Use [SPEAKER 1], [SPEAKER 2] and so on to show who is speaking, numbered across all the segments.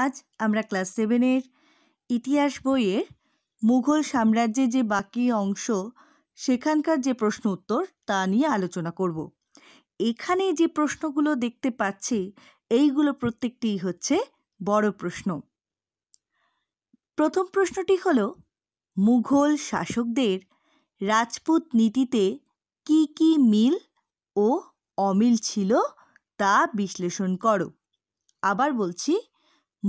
[SPEAKER 1] আজ আমরা ক্লাস সেভেনের ইতিহাস বইয়ের মুঘল সাম্রাজ্যের যে বাকি অংশ সেখানকার যে প্রশ্ন উত্তর তা নিয়ে আলোচনা করব এখানে যে প্রশ্নগুলো দেখতে পাচ্ছি এইগুলো প্রত্যেকটিই হচ্ছে বড় প্রশ্ন প্রথম প্রশ্নটি হলো মুঘল শাসকদের রাজপুত নীতিতে কি কি মিল ও অমিল ছিল তা বিশ্লেষণ করো আবার বলছি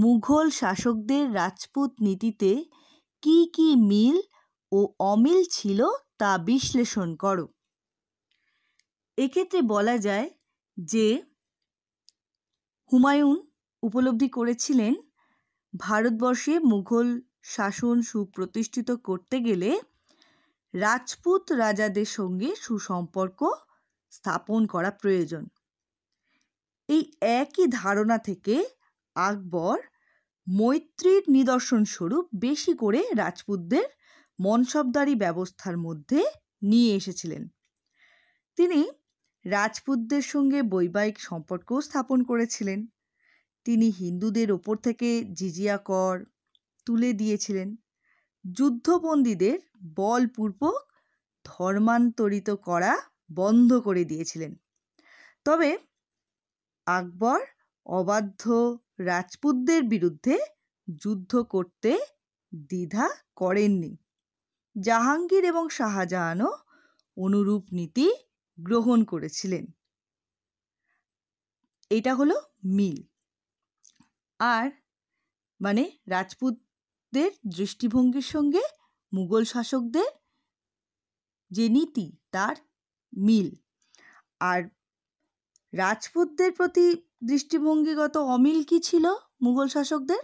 [SPEAKER 1] মুঘল শাসকদের রাজপুত নীতিতে কী কী মিল ও অমিল ছিল তা বিশ্লেষণ করো এক্ষেত্রে বলা যায় যে হুমায়ুন উপলব্ধি করেছিলেন ভারতবর্ষে মুঘল শাসন সুপ্রতিষ্ঠিত করতে গেলে রাজপুত রাজাদের সঙ্গে সুসম্পর্ক স্থাপন করা প্রয়োজন এই একই ধারণা থেকে আকবর মৈত্রীর নিদর্শনস্বরূপ বেশি করে রাজপুতদের মনসবদারি ব্যবস্থার মধ্যে নিয়ে এসেছিলেন তিনি রাজপুতদের সঙ্গে বৈবাহিক সম্পর্কও স্থাপন করেছিলেন তিনি হিন্দুদের ওপর থেকে জিজিয়া কর তুলে দিয়েছিলেন যুদ্ধবন্দীদের বলপূর্বক ধর্মান্তরিত করা বন্ধ করে দিয়েছিলেন তবে আকবর অবাধ্য রাজপুতদের বিরুদ্ধে যুদ্ধ করতে দ্বিধা করেননি জাহাঙ্গীর এবং শাহজাহানও অনুরূপ নীতি গ্রহণ করেছিলেন এটা হলো মিল আর মানে রাজপুতদের দৃষ্টিভঙ্গির সঙ্গে মুঘল শাসকদের যে নীতি তার মিল আর রাজপুতদের প্রতি দৃষ্টিভঙ্গিগত অমিল কী ছিল মুঘল শাসকদের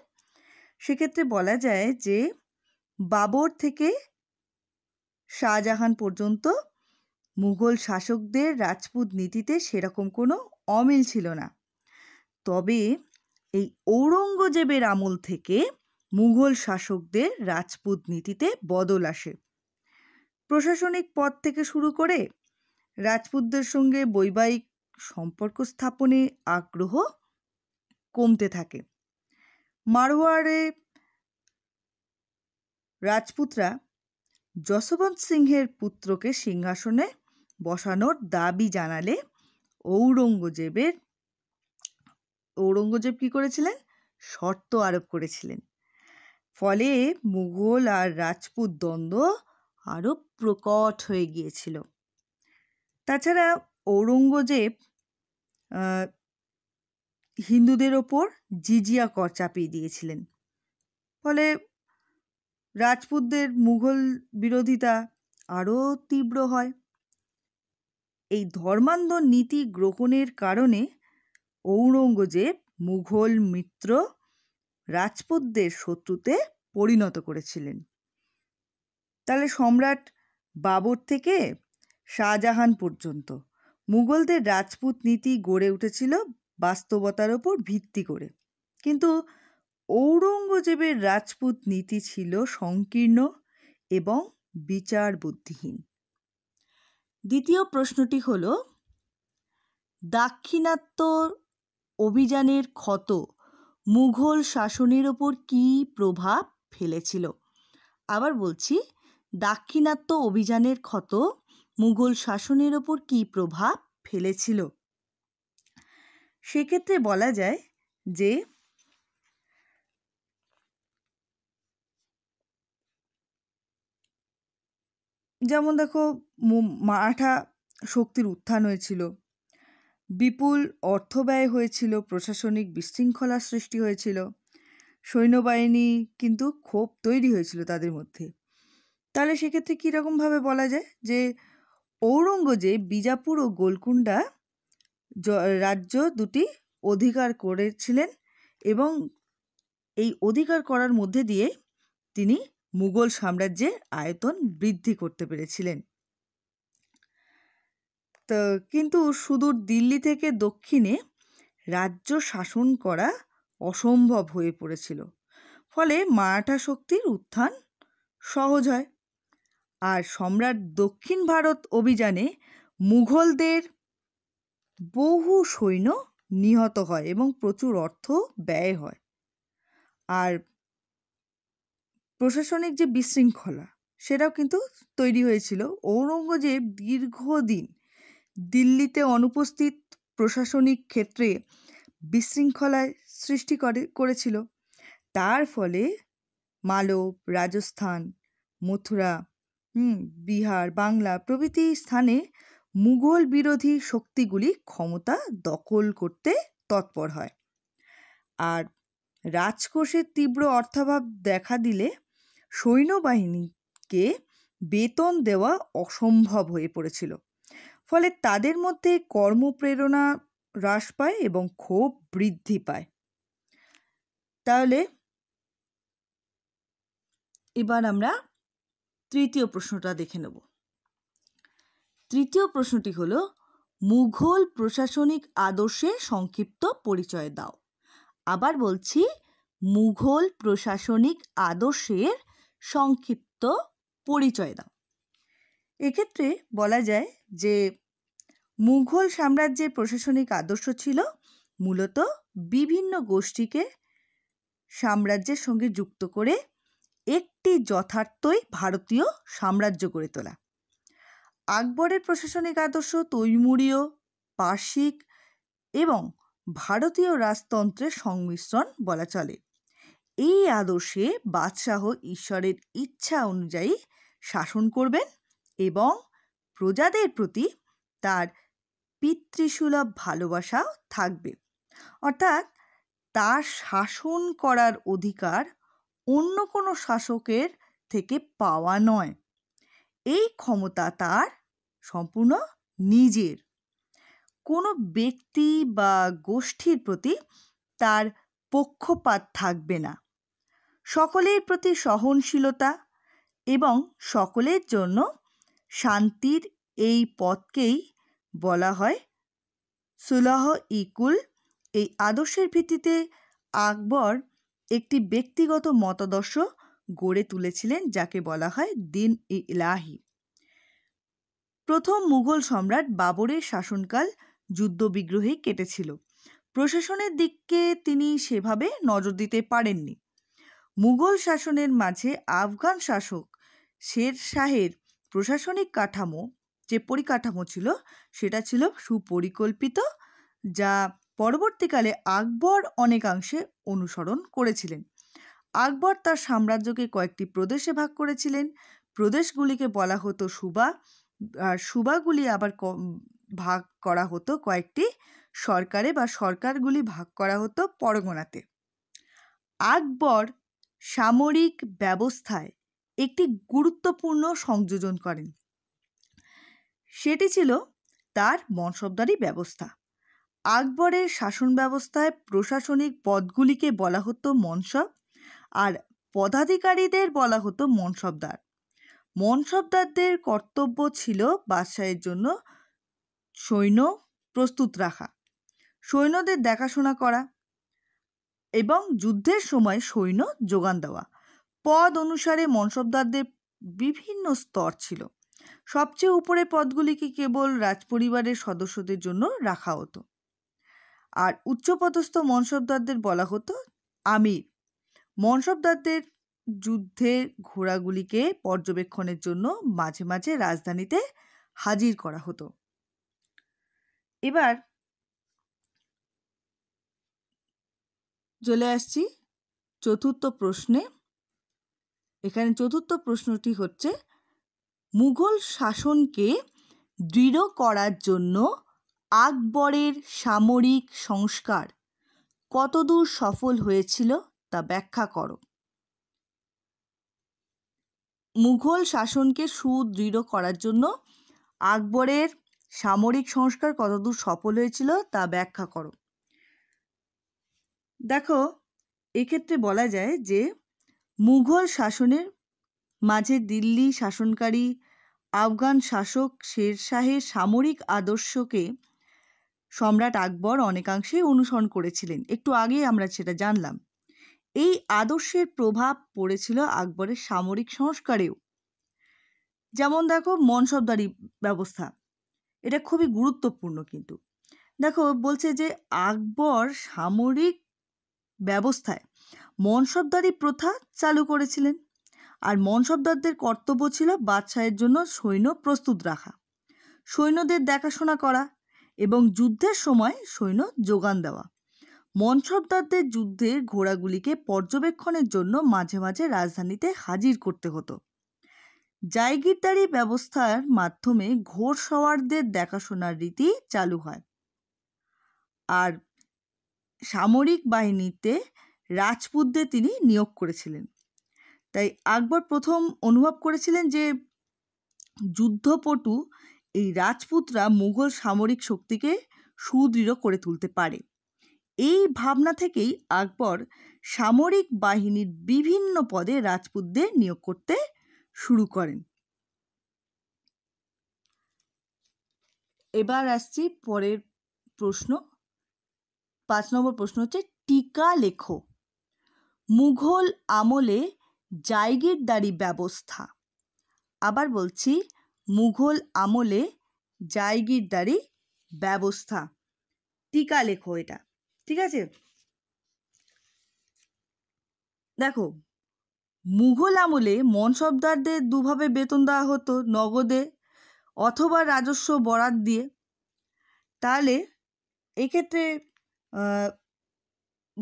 [SPEAKER 1] সেক্ষেত্রে বলা যায় যে বাবর থেকে শাহজাহান পর্যন্ত মুঘল শাসকদের রাজপুত নীতিতে সেরকম কোনো অমিল ছিল না তবে এই ঔরঙ্গজেবের আমল থেকে মুঘল শাসকদের রাজপুত নীতিতে বদল আসে প্রশাসনিক পদ থেকে শুরু করে রাজপুতদের সঙ্গে বৈবাহিক সম্পর্ক স্থাপনে আগ্রহ কমতে থাকে মারোয়ারে রাজপুতরা যশবন্ত সিংহের পুত্রকে সিংহাসনে বসানোর দাবি জানালে ঔরঙ্গজেবের ঔরঙ্গজেব কী করেছিলেন শর্ত আরোপ করেছিলেন ফলে মুঘল আর রাজপুত দ্বন্দ্ব আরও প্রকট হয়ে গিয়েছিল তাছাড়া ঔরঙ্গজেব হিন্দুদের ওপর জিজিয়া কর চাপিয়ে দিয়েছিলেন ফলে রাজপুতদের মুঘল বিরোধিতা আরও তীব্র হয় এই ধর্মান্ধ নীতি গ্রহণের কারণে ঔরঙ্গজেব মুঘল মিত্র রাজপুতদের শত্রুতে পরিণত করেছিলেন তাহলে সম্রাট বাবর থেকে শাহজাহান পর্যন্ত মুঘলদের রাজপুত নীতি গড়ে উঠেছিল বাস্তবতার ওপর ভিত্তি করে কিন্তু ঔরঙ্গজেবের রাজপুত নীতি ছিল সংকীর্ণ এবং বিচার বুদ্ধিহীন দ্বিতীয় প্রশ্নটি হল দাক্ষিণাত্য অভিযানের ক্ষত মুঘল শাসনের ওপর কী প্রভাব ফেলেছিল আবার বলছি দাক্ষিণাত্য অভিযানের ক্ষত মুঘল শাসনের ওপর কি প্রভাব ফেলেছিল সেক্ষেত্রে বলা যায় যে যেমন দেখো মারাঠা শক্তির উত্থান হয়েছিল বিপুল অর্থ ব্যয় হয়েছিল প্রশাসনিক বিশৃঙ্খলার সৃষ্টি হয়েছিল সৈন্যবাহিনী কিন্তু ক্ষোভ তৈরি হয়েছিল তাদের মধ্যে তাহলে সেক্ষেত্রে কীরকমভাবে বলা যায় যে ঔরঙ্গজেব বিজাপুর ও গোলকুন্ডা রাজ্য দুটি অধিকার করেছিলেন এবং এই অধিকার করার মধ্যে দিয়ে তিনি মুঘল সাম্রাজ্যের আয়তন বৃদ্ধি করতে পেরেছিলেন তো কিন্তু সুদূর দিল্লি থেকে দক্ষিণে রাজ্য শাসন করা অসম্ভব হয়ে পড়েছিল ফলে মারাঠা শক্তির উত্থান সহজ হয় আর সম্রাট দক্ষিণ ভারত অভিযানে মুঘলদের বহু সৈন্য নিহত হয় এবং প্রচুর অর্থ ব্যয় হয় আর প্রশাসনিক যে বিশৃঙ্খলা সেটাও কিন্তু তৈরি হয়েছিল ঔরঙ্গজেব দীর্ঘদিন দিল্লিতে অনুপস্থিত প্রশাসনিক ক্ষেত্রে বিশৃঙ্খলায় সৃষ্টি করে করেছিল তার ফলে মালব রাজস্থান মথুরা বিহার বাংলা প্রভৃতি স্থানে মুঘল বিরোধী শক্তিগুলি ক্ষমতা দখল করতে তৎপর হয় আর রাজকোষের তীব্র অর্থাভাব দেখা দিলে সৈন্যবাহিনীকে বেতন দেওয়া অসম্ভব হয়ে পড়েছিল ফলে তাদের মধ্যে কর্মপ্রেরণা হ্রাস পায় এবং ক্ষোভ বৃদ্ধি পায় তাহলে এবার আমরা তৃতীয় প্রশ্নটা দেখে নেব তৃতীয় প্রশ্নটি হল মুঘল প্রশাসনিক আদর্শে সংক্ষিপ্ত পরিচয় দাও আবার বলছি মুঘল প্রশাসনিক আদর্শের সংক্ষিপ্ত পরিচয় দাও এক্ষেত্রে বলা যায় যে মুঘল সাম্রাজ্যের প্রশাসনিক আদর্শ ছিল মূলত বিভিন্ন গোষ্ঠীকে সাম্রাজ্যের সঙ্গে যুক্ত করে একটি যথার্থই ভারতীয় সাম্রাজ্য গড়ে তোলা আকবরের প্রশাসনিক আদর্শ তৈমুরীয় পার্শ্বিক এবং ভারতীয় রাজতন্ত্রের সংমিশ্রণ বলা চলে এই আদর্শে বাদশাহ ঈশ্বরের ইচ্ছা অনুযায়ী শাসন করবেন এবং প্রজাদের প্রতি তার পিতৃসুলভ ভালোবাসাও থাকবে অর্থাৎ তার শাসন করার অধিকার অন্য কোনো শাসকের থেকে পাওয়া নয় এই ক্ষমতা তার সম্পূর্ণ নিজের কোনো ব্যক্তি বা গোষ্ঠীর প্রতি তার পক্ষপাত থাকবে না সকলের প্রতি সহনশীলতা এবং সকলের জন্য শান্তির এই পথকেই বলা হয় সুলহ ইকুল এই আদর্শের ভিত্তিতে আকবর একটি ব্যক্তিগত মতাদর্শ গড়ে তুলেছিলেন যাকে বলা হয় দিন ইলাহি প্রথম মুঘল সম্রাট বাবরের শাসনকাল যুদ্ধবিগ্রহে কেটেছিল প্রশাসনের দিককে তিনি সেভাবে নজর দিতে পারেননি মুঘল শাসনের মাঝে আফগান শাসক শের শাহের প্রশাসনিক কাঠামো যে পরিকাঠামো ছিল সেটা ছিল সুপরিকল্পিত যা পরবর্তীকালে আকবর অনেকাংশে অনুসরণ করেছিলেন আকবর তার সাম্রাজ্যকে কয়েকটি প্রদেশে ভাগ করেছিলেন প্রদেশগুলিকে বলা হতো সুবা আর সুবাগুলি আবার ভাগ করা হতো কয়েকটি সরকারে বা সরকারগুলি ভাগ করা হতো পরগনাতে আকবর সামরিক ব্যবস্থায় একটি গুরুত্বপূর্ণ সংযোজন করেন সেটি ছিল তার বংশবদারি ব্যবস্থা আকবরের শাসন ব্যবস্থায় প্রশাসনিক পদগুলিকে বলা হতো মনসব আর পদাধিকারীদের বলা হতো মনসবদার মনসবদারদের কর্তব্য ছিল বাদশাহের জন্য সৈন্য প্রস্তুত রাখা সৈন্যদের দেখাশোনা করা এবং যুদ্ধের সময় সৈন্য যোগান দেওয়া পদ অনুসারে মনসবদারদের বিভিন্ন স্তর ছিল সবচেয়ে উপরে পদগুলিকে কেবল রাজপরিবারের সদস্যদের জন্য রাখা হতো আর উচ্চপদস্থ মনসবদারদের বলা হতো আমির মনসবদারদের যুদ্ধের ঘোড়াগুলিকে পর্যবেক্ষণের জন্য মাঝে মাঝে রাজধানীতে হাজির করা হতো এবার চলে আসছি চতুর্থ প্রশ্নে এখানে চতুর্থ প্রশ্নটি হচ্ছে মুঘল শাসনকে দৃঢ় করার জন্য আকবরের সামরিক সংস্কার কতদূর সফল হয়েছিল তা ব্যাখ্যা করো মুঘল শাসনকে সুদৃঢ় করার জন্য আকবরের সামরিক সংস্কার কতদূর সফল হয়েছিল তা ব্যাখ্যা করো দেখো এক্ষেত্রে বলা যায় যে মুঘল শাসনের মাঝে দিল্লি শাসনকারী আফগান শাসক শেরশাহের সামরিক আদর্শকে সম্রাট আকবর অনেকাংশেই অনুসরণ করেছিলেন একটু আগেই আমরা সেটা জানলাম এই আদর্শের প্রভাব পড়েছিল আকবরের সামরিক সংস্কারেও যেমন দেখো মনসবদারি ব্যবস্থা এটা খুবই গুরুত্বপূর্ণ কিন্তু দেখো বলছে যে আকবর সামরিক ব্যবস্থায় মনসবদারি প্রথা চালু করেছিলেন আর মনসবদারদের কর্তব্য ছিল বাদশাহের জন্য সৈন্য প্রস্তুত রাখা সৈন্যদের দেখাশোনা করা এবং যুদ্ধের সময় সৈন্য যোগান দেওয়া মনসবদারদের যুদ্ধে ঘোড়াগুলিকে পর্যবেক্ষণের জন্য মাঝে মাঝে রাজধানীতে হাজির করতে হতো জায়গিরদারি ব্যবস্থার মাধ্যমে ঘোড় সওয়ারদের দেখাশোনার রীতি চালু হয় আর সামরিক বাহিনীতে রাজপুতদের তিনি নিয়োগ করেছিলেন তাই আকবর প্রথম অনুভব করেছিলেন যে যুদ্ধপটু এই রাজপুতরা মুঘল সামরিক শক্তিকে সুদৃঢ় করে তুলতে পারে এই ভাবনা থেকেই আকবর সামরিক বাহিনীর বিভিন্ন পদে রাজপুতদের নিয়োগ করতে শুরু করেন এবার আসছি পরের প্রশ্ন পাঁচ নম্বর প্রশ্ন হচ্ছে টিকা লেখো মুঘল আমলে জায়গিরদারি ব্যবস্থা আবার বলছি মুঘল আমলে জায়গিরদারি ব্যবস্থা টিকা লেখো এটা ঠিক আছে দেখো মুঘল আমলে মনসবদারদের দুভাবে বেতন দেওয়া হতো নগদে অথবা রাজস্ব বরাদ দিয়ে তাহলে এক্ষেত্রে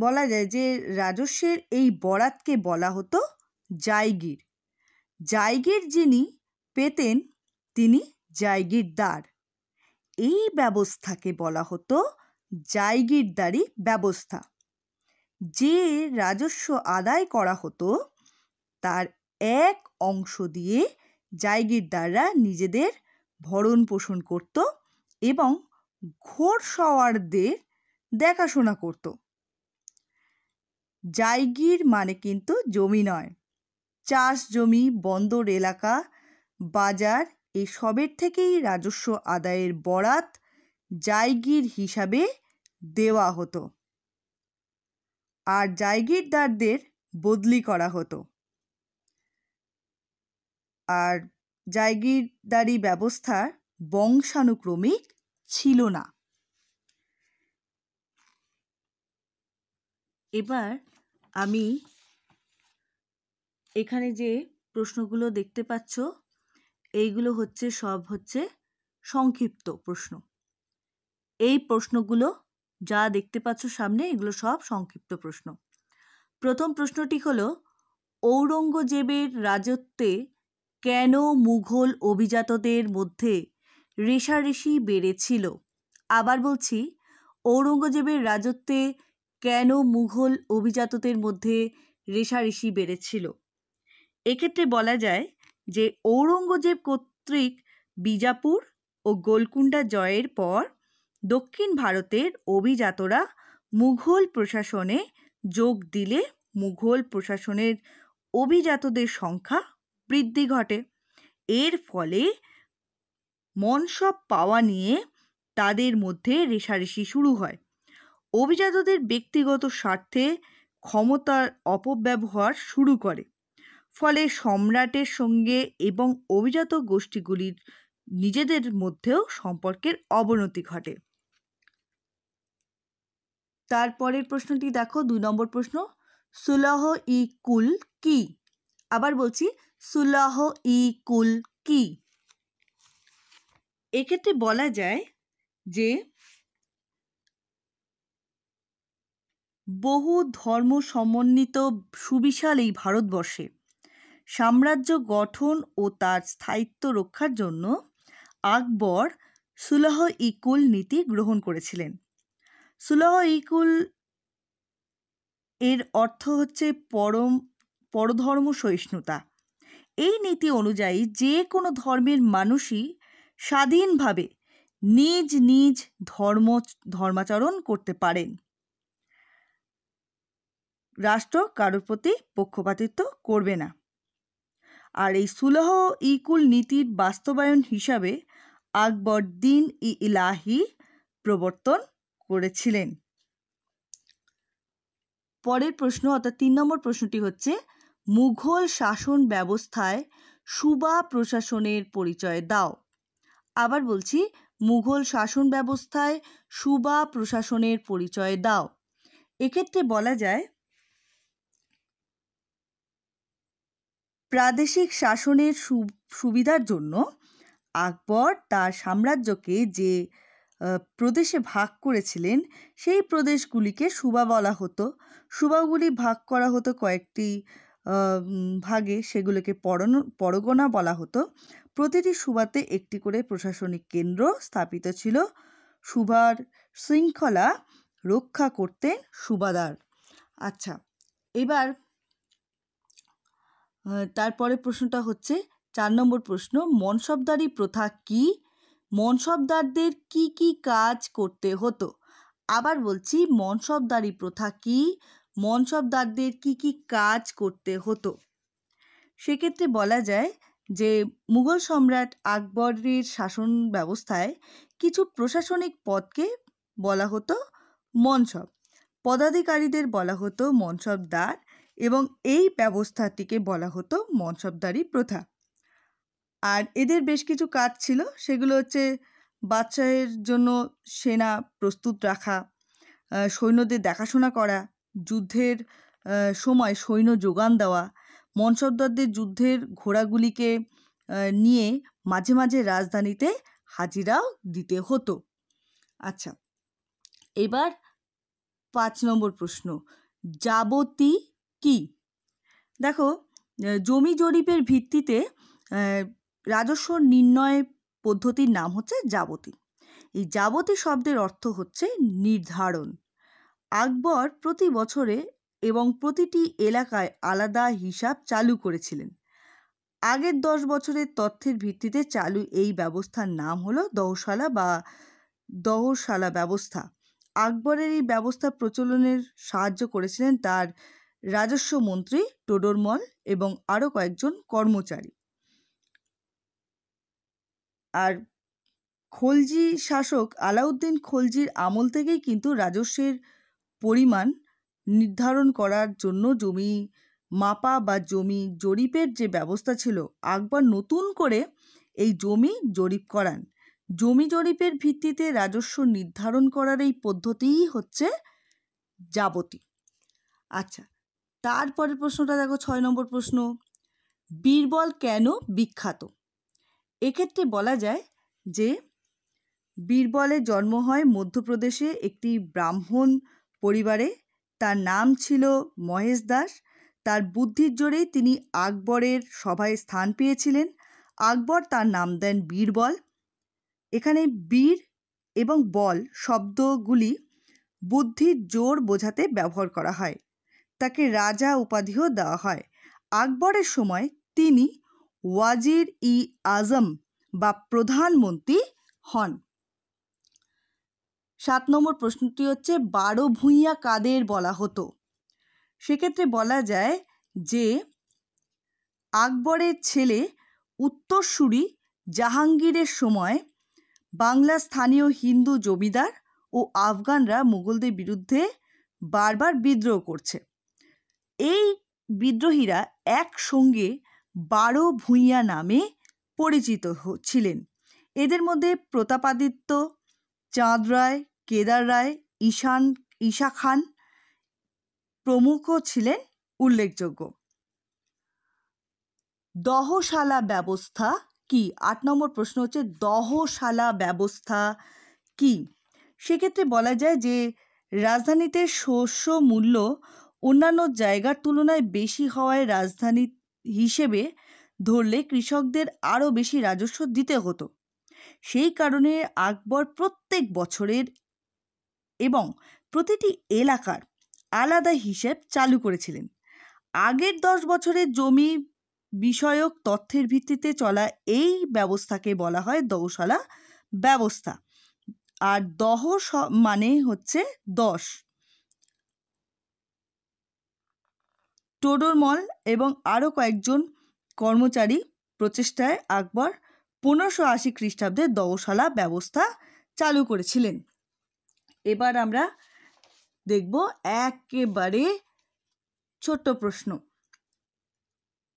[SPEAKER 1] বলা যায় যে রাজস্বের এই বরাতকে বলা হতো জায়গির জায়গির যিনি পেতেন তিনি জায়গিরদার এই ব্যবস্থাকে বলা হতো জায়গিরদারি ব্যবস্থা যে রাজস্ব আদায় করা হতো তার এক অংশ দিয়ে জায়গিরদাররা নিজেদের ভরণ পোষণ করত এবং ঘোড়সওয়ারদের দেখাশোনা করত জায়গির মানে কিন্তু জমি নয় চাষ জমি বন্দর এলাকা বাজার এসবের থেকেই রাজস্ব আদায়ের বরাত জায়গির হিসাবে দেওয়া হতো আর জায়গিরদারদের বদলি করা হতো আর জায়গিরদারি ব্যবস্থা বংশানুক্রমিক ছিল না এবার আমি এখানে যে প্রশ্নগুলো দেখতে পাচ্ছ এইগুলো হচ্ছে সব হচ্ছে সংক্ষিপ্ত প্রশ্ন এই প্রশ্নগুলো যা দেখতে পাচ্ছ সামনে এগুলো সব সংক্ষিপ্ত প্রশ্ন প্রথম প্রশ্নটি হলো ঔরঙ্গজেবের রাজত্বে কেন মুঘল অভিজাতদের মধ্যে রেশারেশি বেড়েছিল আবার বলছি ঔরঙ্গজেবের রাজত্বে কেন মুঘল অভিজাতদের মধ্যে রেশারেশি বেড়েছিল এক্ষেত্রে বলা যায় যে ঔরঙ্গজেব কর্তৃক বিজাপুর ও গোলকুন্ডা জয়ের পর দক্ষিণ ভারতের অভিজাতরা মুঘল প্রশাসনে যোগ দিলে মুঘল প্রশাসনের অভিজাতদের সংখ্যা বৃদ্ধি ঘটে এর ফলে মনসব পাওয়া নিয়ে তাদের মধ্যে রেশারেশি শুরু হয় অভিজাতদের ব্যক্তিগত স্বার্থে ক্ষমতার অপব্যবহার শুরু করে ফলে সম্রাটের সঙ্গে এবং অভিজাত গোষ্ঠীগুলির নিজেদের মধ্যেও সম্পর্কের অবনতি ঘটে তারপরের প্রশ্নটি দেখো দুই নম্বর প্রশ্ন সুলহ ই কুল কি আবার বলছি সুলহ ই কুল কি এক্ষেত্রে বলা যায় যে বহু ধর্ম সমন্বিত সুবিশাল এই ভারতবর্ষে সাম্রাজ্য গঠন ও তার স্থায়িত্ব রক্ষার জন্য আকবর সুলহ ইকুল নীতি গ্রহণ করেছিলেন সুলহ ইকুল এর অর্থ হচ্ছে পরম পরধর্ম সহিষ্ণুতা এই নীতি অনুযায়ী যে কোনো ধর্মের মানুষই স্বাধীনভাবে নিজ নিজ ধর্ম ধর্মাচরণ করতে পারেন রাষ্ট্র কারোর প্রতি পক্ষপাতিত্ব করবে না আর এই সুলহ ইকুল নীতির বাস্তবায়ন হিসাবে আকবর দিন ই ইলাহি প্রবর্তন করেছিলেন পরের প্রশ্ন অর্থাৎ তিন নম্বর প্রশ্নটি হচ্ছে মুঘল শাসন ব্যবস্থায় সুবা প্রশাসনের পরিচয় দাও আবার বলছি মুঘল শাসন ব্যবস্থায় সুবা প্রশাসনের পরিচয় দাও এক্ষেত্রে বলা যায় প্রাদেশিক শাসনের সুবিধার জন্য আকবর তার সাম্রাজ্যকে যে প্রদেশে ভাগ করেছিলেন সেই প্রদেশগুলিকে সুবা বলা হতো সুবাগুলি ভাগ করা হতো কয়েকটি ভাগে সেগুলোকে পরন পরগনা বলা হতো প্রতিটি সুবাতে একটি করে প্রশাসনিক কেন্দ্র স্থাপিত ছিল সুবার শৃঙ্খলা রক্ষা করতেন সুবাদার আচ্ছা এবার তারপরে প্রশ্নটা হচ্ছে চার নম্বর প্রশ্ন মনসবদারি প্রথা কি মনসবদারদের কি কি কাজ করতে হতো আবার বলছি মনসবদারি প্রথা কি মনসবদারদের কি কি কাজ করতে হতো সেক্ষেত্রে বলা যায় যে মুঘল সম্রাট আকবরের শাসন ব্যবস্থায় কিছু প্রশাসনিক পদকে বলা হতো মনসব পদাধিকারীদের বলা হতো মনসবদার এবং এই ব্যবস্থাটিকে বলা হতো মনসবদারি প্রথা আর এদের বেশ কিছু কাজ ছিল সেগুলো হচ্ছে বাচ্চাদের জন্য সেনা প্রস্তুত রাখা সৈন্যদের দেখাশোনা করা যুদ্ধের সময় সৈন্য যোগান দেওয়া মনসবদারদের যুদ্ধের ঘোড়াগুলিকে নিয়ে মাঝে মাঝে রাজধানীতে হাজিরাও দিতে হতো আচ্ছা এবার পাঁচ নম্বর প্রশ্ন যাবতী কি দেখো জমি জরিপের ভিত্তিতে রাজস্ব নির্ণয় পদ্ধতির নাম হচ্ছে যাবতী এই যাবতী শব্দের অর্থ হচ্ছে নির্ধারণ আকবর প্রতি বছরে এবং প্রতিটি এলাকায় আলাদা হিসাব চালু করেছিলেন আগের দশ বছরের তথ্যের ভিত্তিতে চালু এই ব্যবস্থার নাম হলো দহশালা বা দহশালা ব্যবস্থা আকবরের এই ব্যবস্থা প্রচলনের সাহায্য করেছিলেন তার রাজস্ব মন্ত্রী টোডরমল এবং আরও কয়েকজন কর্মচারী আর খলজি শাসক আলাউদ্দিন খলজির আমল থেকেই কিন্তু রাজস্বের পরিমাণ নির্ধারণ করার জন্য জমি মাপা বা জমি জরিপের যে ব্যবস্থা ছিল আকবর নতুন করে এই জমি জরিপ করান জমি জরিপের ভিত্তিতে রাজস্ব নির্ধারণ করার এই পদ্ধতিই হচ্ছে যাবতীয় আচ্ছা তারপরের প্রশ্নটা দেখো ছয় নম্বর প্রশ্ন বীরবল কেন বিখ্যাত এক্ষেত্রে বলা যায় যে বীরবলের জন্ম হয় মধ্যপ্রদেশে একটি ব্রাহ্মণ পরিবারে তার নাম ছিল মহেশ দাস তার বুদ্ধির জোরেই তিনি আকবরের সভায় স্থান পেয়েছিলেন আকবর তার নাম দেন বীরবল এখানে বীর এবং বল শব্দগুলি বুদ্ধির জোর বোঝাতে ব্যবহার করা হয় তাকে রাজা উপাধিও দেওয়া হয় আকবরের সময় তিনি ওয়াজির ই আজম বা প্রধানমন্ত্রী হন সাত নম্বর প্রশ্নটি হচ্ছে বারো ভূঁইয়া কাদের বলা হতো সেক্ষেত্রে বলা যায় যে আকবরের ছেলে উত্তরসূরি জাহাঙ্গীরের সময় বাংলা স্থানীয় হিন্দু জমিদার ও আফগানরা মুঘলদের বিরুদ্ধে বারবার বিদ্রোহ করছে এই বিদ্রোহীরা একসঙ্গে বারো ভূঁইয়া নামে পরিচিত ছিলেন এদের মধ্যে প্রতাপাদিত্য চাঁদ রায় কেদার রায় ঈশান ঈশা খান প্রমুখ ছিলেন উল্লেখযোগ্য দহশালা ব্যবস্থা কি আট নম্বর প্রশ্ন হচ্ছে দহশালা ব্যবস্থা কি সেক্ষেত্রে বলা যায় যে রাজধানীতে শস্য মূল্য অন্যান্য জায়গার তুলনায় বেশি হওয়ায় রাজধানী হিসেবে ধরলে কৃষকদের আরও বেশি রাজস্ব দিতে হতো সেই কারণে আকবর প্রত্যেক বছরের এবং প্রতিটি এলাকার আলাদা হিসেব চালু করেছিলেন আগের দশ বছরের জমি বিষয়ক তথ্যের ভিত্তিতে চলা এই ব্যবস্থাকে বলা হয় দৌশালা ব্যবস্থা আর দহ মানে হচ্ছে দশ টোডরমল এবং আরও কয়েকজন কর্মচারী প্রচেষ্টায় আকবর পনেরোশো আশি খ্রিস্টাব্দে দহশালা ব্যবস্থা চালু করেছিলেন এবার আমরা দেখব একেবারে ছোট্ট প্রশ্ন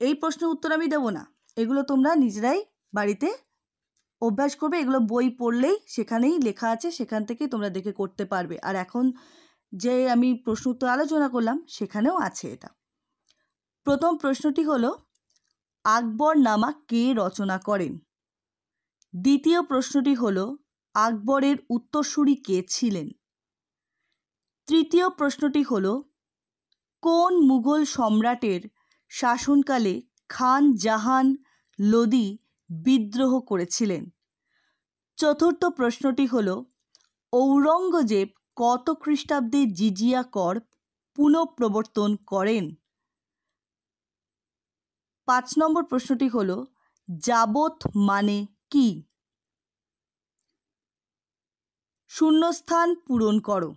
[SPEAKER 1] এই প্রশ্নের উত্তর আমি দেব না এগুলো তোমরা নিজেরাই বাড়িতে অভ্যাস করবে এগুলো বই পড়লেই সেখানেই লেখা আছে সেখান থেকেই তোমরা দেখে করতে পারবে আর এখন যে আমি প্রশ্ন উত্তর আলোচনা করলাম সেখানেও আছে এটা প্রথম প্রশ্নটি হল আকবর নামা কে রচনা করেন দ্বিতীয় প্রশ্নটি হল আকবরের উত্তরসূরি কে ছিলেন তৃতীয় প্রশ্নটি হল কোন মুঘল সম্রাটের শাসনকালে খান জাহান লোদি বিদ্রোহ করেছিলেন চতুর্থ প্রশ্নটি হল ঔরঙ্গজেব কত খ্রিস্টাব্দে জিজিয়া কর পুনঃপ্রবর্তন করেন পাঁচ নম্বর প্রশ্নটি হল যাবত মানে কি শূন্যস্থান পূরণ করো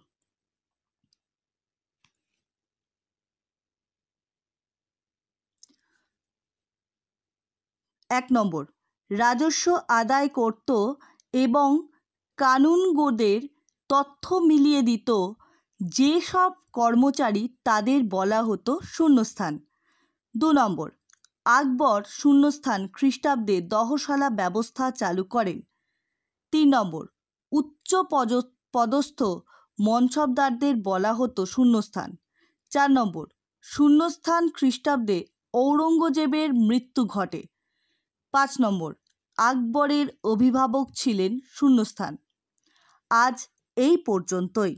[SPEAKER 1] এক নম্বর রাজস্ব আদায় করত এবং কানুনগোদের তথ্য মিলিয়ে দিত যেসব কর্মচারী তাদের বলা হতো শূন্যস্থান দু নম্বর আকবর শূন্যস্থান খ্রিস্টাব্দে দহশালা ব্যবস্থা চালু করেন তিন নম্বর উচ্চ পদস্থ মনসবদারদের বলা হতো শূন্যস্থান চার নম্বর শূন্যস্থান খ্রিস্টাব্দে ঔরঙ্গজেবের মৃত্যু ঘটে পাঁচ নম্বর আকবরের অভিভাবক ছিলেন শূন্যস্থান আজ এই পর্যন্তই